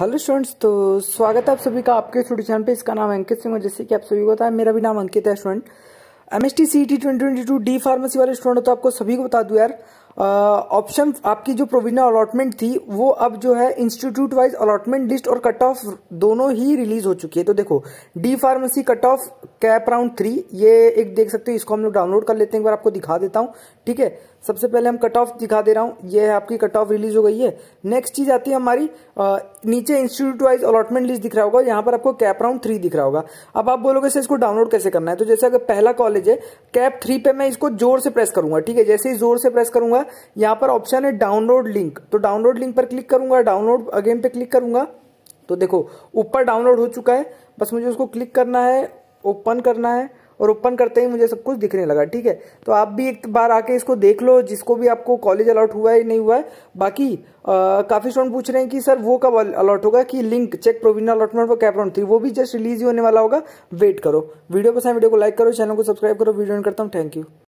hello students तो स्वागत है आप सभी का आपके छोटे चैनल पे इसका नाम अंकित सिंह और जैसे कि आप सभी को बताया मेरा भी नाम अंकित है student M S T C T twenty twenty two D pharmacy वाले स्टूडेंट तो आपको सभी को बता दूं यार ऑप्शन आपकी जो प्रोविजनल अलॉटमेंट थी वो अब जो है इंस्टीट्यूट वाइज अलॉटमेंट लिस्ट और कट ऑफ दोनों ही रिलीज हो चुकी है तो देखो D pharmacy cut off CAP round three ये एक देख सकते हो इसको हम लोग डाउनलोड कर लेते हैं एक बार आपको दिखा देता हूँ ठीक है सबसे पहले हम कट ऑफ दिखा दे रहा हूँ ये है आपकी कट ऑफ रिलीज हो गई है नेक्स्ट चीज आती है हमारी आ, नीचे इंस्टीट्यूट वाइज अलॉटमेंट लिस्ट दिख रहा होगा यहाँ पर आपको कैप राउंड थ्री दिख रहा होगा अब आप बोलोगे सर इसको डाउनलोड कैसे करना है तो जैसे अगर पहला कॉलेज है कैप थ्री पे मैं इसको जोर से प्रेस करूंगा ठीक है जैसे ही जोर से प्रेस करूंगा यहाँ पर ऑप्शन है डाउनलोड लिंक तो डाउनलोड लिंक पर क्लिक करूंगा डाउनलोड अगेन पे क्लिक करूंगा तो देखो ऊपर डाउनलोड हो चुका है बस मुझे उसको क्लिक करना है ओपन करना है और ओपन करते ही मुझे सब कुछ दिखने लगा ठीक है तो आप भी एक बार आके इसको देख लो जिसको भी आपको कॉलेज अलॉट हुआ है नहीं हुआ है बाकी काफ़ी स्टूडेंट पूछ रहे हैं कि सर वो कब अलॉट होगा कि link check provisional allotment for CAP round three वो भी जस्ट रिलीज ही होने वाला होगा वेट करो वीडियो पसंद वीडियो को लाइक करो चैनल को सब्सक्राइब करो वीडियो करता हूँ थैंक यू